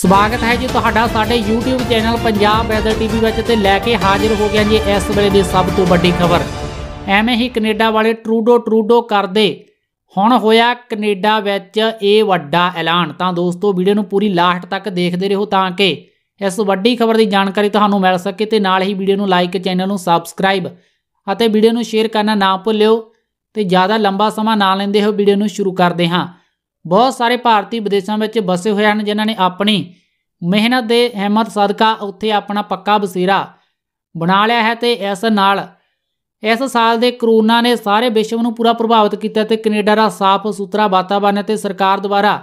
ਸਵਾਗਤ ਹੈ ਜੀ ਤੁਹਾਡਾ ਸਾਡੇ YouTube channel Punjab weather TV ਵਿੱਚ ਤੇ ਲੈ ਕੇ ਹਾਜ਼ਰ ਹੋ ਗਿਆ ਜੀ ਇਸ ਵੇਲੇ ਦੀ ਸਭ ਤੋਂ ਵੱਡੀ ਖਬਰ ਐਵੇਂ ਹੀ ਕੈਨੇਡਾ ਵਾਲੇ ਟਰੂਡੋ ਟਰੂਡੋ ਕਰਦੇ ਹੁਣ ਹੋਇਆ ਕੈਨੇਡਾ ਵਿੱਚ ਇਹ ਵੱਡਾ ਐਲਾਨ ਤਾਂ ਦੋਸਤੋ ਵੀਡੀਓ ਨੂੰ ਪੂਰੀ ਲਾਸਟ ਤੱਕ ਦੇਖਦੇ ਰਹੋ ਤਾਂ ਕਿ ਇਸ ਵੱਡੀ ਖਬਰ ਦੀ ਜਾਣਕਾਰੀ ਤੁਹਾਨੂੰ ਮਿਲ ਸਕੇ ਤੇ ਨਾਲ ਹੀ ਵੀਡੀਓ ਨੂੰ ਲਾਈਕ ਚੈਨਲ ਨੂੰ ਸਬਸਕ੍ਰਾਈਬ ਅਤੇ ਵੀਡੀਓ ਨੂੰ ਸ਼ੇਅਰ ਕਰਨਾ ਨਾ ਭੁੱਲਿਓ ਤੇ ਜ਼ਿਆਦਾ ਲੰਬਾ ਸਮਾਂ ਨਾ ਲੈਂਦੇ ਹੋ ਵੀਡੀਓ ਨੂੰ ਸ਼ੁਰੂ ਕਰਦੇ ਹਾਂ ਬਹੁਤ ਸਾਰੇ ਭਾਰਤੀ ਵਿਦੇਸ਼ਾਂ ਵਿੱਚ ਵਸੇ ਹੋਏ ਹਨ ਜਿਨ੍ਹਾਂ ਨੇ ਆਪਣੀ ਮਿਹਨਤ ਦੇ ਹਿੰਮਤ ਸਦਕਾ ਉੱਥੇ ਆਪਣਾ ਪੱਕਾ ਬਸੇਰਾ ਬਣਾ ਲਿਆ ਹੈ ਤੇ ਇਸ ਨਾਲ ਇਸ ਸਾਲ ਦੇ ਕਰੋਨਾ ਨੇ ਸਾਰੇ ਵਿਸ਼ਵ ਨੂੰ ਪੂਰਾ ਪ੍ਰਭਾਵਿਤ ਕੀਤਾ ਤੇ ਕੈਨੇਡਾ ਦਾ ਸਾਫ਼ ਸੁਥਰਾ ਵਾਤਾਵਰਣ ਤੇ ਸਰਕਾਰ ਦੁਆਰਾ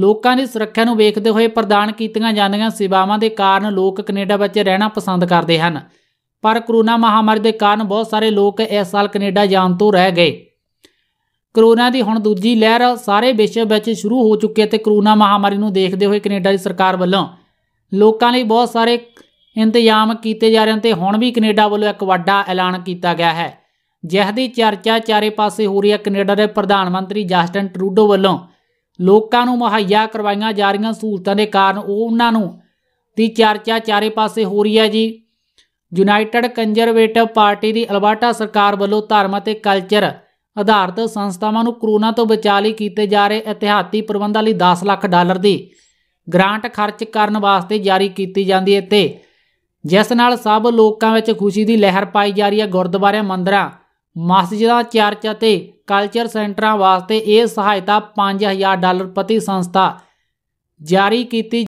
ਲੋਕਾਂ ਦੀ ਸੁਰੱਖਿਆ ਨੂੰ ਵੇਖਦੇ ਹੋਏ ਪ੍ਰਦਾਨ ਕੀਤੀਆਂ ਜਾਂਦੀਆਂ ਸੇਵਾਵਾਂ ਦੇ ਕਾਰਨ ਲੋਕ ਕੈਨੇਡਾ ਵਿੱਚ ਰਹਿਣਾ ਪਸੰਦ ਕਰਦੇ ਹਨ ਪਰ ਕਰੋਨਾ ਮਹਾਮਾਰੀ ਦੇ ਕਾਰਨ ਬਹੁਤ ਸਾਰੇ ਲੋਕ ਇਸ ਸਾਲ ਕੈਨੇਡਾ ਜਾਣ ਤੋਂ ਰਹਿ ਗਏ ਕਰੋਨਾ ਦੀ ਹੁਣ ਦੂਜੀ ਲਹਿਰ ਸਾਰੇ ਵਿਸ਼ਵ ਵਿੱਚ ਸ਼ੁਰੂ ਹੋ ਚੁੱਕੀ ਹੈ ਤੇ ਕਰੋਨਾ ਮਹਾਮਾਰੀ ਨੂੰ ਦੇਖਦੇ ਹੋਏ ਕੈਨੇਡਾ ਦੀ ਸਰਕਾਰ ਵੱਲੋਂ ਲੋਕਾਂ ਲਈ ਬਹੁਤ ਸਾਰੇ ਇੰਤਜ਼ਾਮ ਕੀਤੇ ਜਾ ਰਹੇ ਹਨ ਤੇ ਹੁਣ ਵੀ ਕੈਨੇਡਾ ਵੱਲੋਂ ਇੱਕ ਵੱਡਾ ਐਲਾਨ ਕੀਤਾ ਗਿਆ ਹੈ ਜਿਸ ਦੀ ਚਰਚਾ ਚਾਰੇ ਪਾਸੇ ਹੋ ਰਹੀ ਹੈ ਕੈਨੇਡਾ ਦੇ ਪ੍ਰਧਾਨ ਮੰਤਰੀ ਜਸਟਨ ਟਰੂਡੋ ਵੱਲੋਂ ਲੋਕਾਂ ਨੂੰ ਮੁਹੱਈਆ ਕਰਵਾਈਆਂ ਜਾ ਰਹੀਆਂ ਸਹੂਲਤਾਂ ਦੇ ਕਾਰਨ ਉਹ ਉਹਨਾਂ ਨੂੰ ਦੀ ਚਰਚਾ ਚਾਰੇ ਪਾਸੇ ਹੋ ਰਹੀ ਹੈ ਜੀ ਯੂਨਾਈਟਿਡ ਕੰਜ਼ਰਵੇਟਿਵ ਪਾਰਟੀ ਦੀ ਅਲਬਰਟਾ ਸਰਕਾਰ ਵੱਲੋਂ ਧਰਮ ਅਤੇ ਕਲਚਰ ਆਧਾਰਿਤ ਸੰਸਥਾਵਾਂ ਨੂੰ ਕਰੋਨਾ ਤੋਂ ਬਚਾਅ ਲਈ ਕੀਤੇ ਜਾ ਰਹੇ ਇਤਿਹਾਤੀ ਪ੍ਰਬੰਧਾਂ ਲਈ 10 ਲੱਖ ਡਾਲਰ ਦੀ ਗ੍ਰਾਂਟ ਖਰਚ ਕਰਨ ਵਾਸਤੇ ਜਾਰੀ ਕੀਤੀ ਜਾਂਦੀ ਹੈ ਤੇ ਜਿਸ ਨਾਲ ਸਭ ਲੋਕਾਂ ਵਿੱਚ ਖੁਸ਼ੀ ਦੀ ਲਹਿਰ ਪਾਈ ਜਾ ਰਹੀ ਹੈ ਗੁਰਦੁਆਰਿਆਂ ਮੰਦਰਾਂ ਮਸਜਿਦਾਂ ਚਰਚ ਅਤੇ ਕਲਚਰ ਸੈਂਟਰਾਂ ਵਾਸਤੇ ਇਹ ਸਹਾਇਤਾ 5000 ਡਾਲਰ ਪ੍ਰਤੀ ਸੰਸਥਾ ਜਾਰੀ ਕੀਤੀ